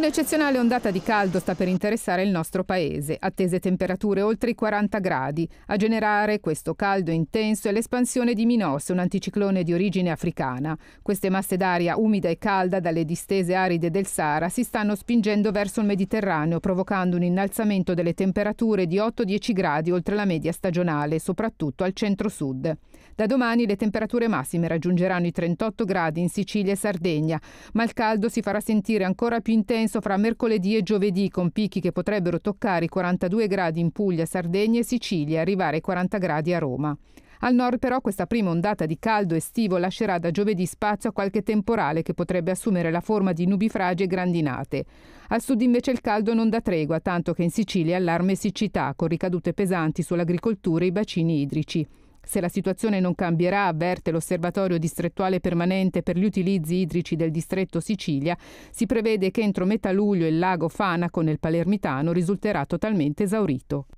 Un'eccezionale ondata di caldo sta per interessare il nostro paese, attese temperature oltre i 40 gradi. A generare questo caldo intenso è l'espansione di Minos, un anticiclone di origine africana. Queste masse d'aria umida e calda dalle distese aride del Sahara si stanno spingendo verso il Mediterraneo, provocando un innalzamento delle temperature di 8-10 gradi oltre la media stagionale, soprattutto al centro-sud. Da domani le temperature massime raggiungeranno i 38 gradi in Sicilia e Sardegna, ma il caldo si farà sentire ancora più intenso intenso fra mercoledì e giovedì, con picchi che potrebbero toccare i 42 gradi in Puglia, Sardegna e Sicilia e arrivare ai 40 gradi a Roma. Al nord però questa prima ondata di caldo estivo lascerà da giovedì spazio a qualche temporale che potrebbe assumere la forma di nubifragi e grandinate. Al sud invece il caldo non dà tregua, tanto che in Sicilia allarme siccità, con ricadute pesanti sull'agricoltura e i bacini idrici. Se la situazione non cambierà, avverte l'Osservatorio distrettuale permanente per gli utilizzi idrici del distretto Sicilia, si prevede che entro metà luglio il lago Fanaco nel Palermitano risulterà totalmente esaurito.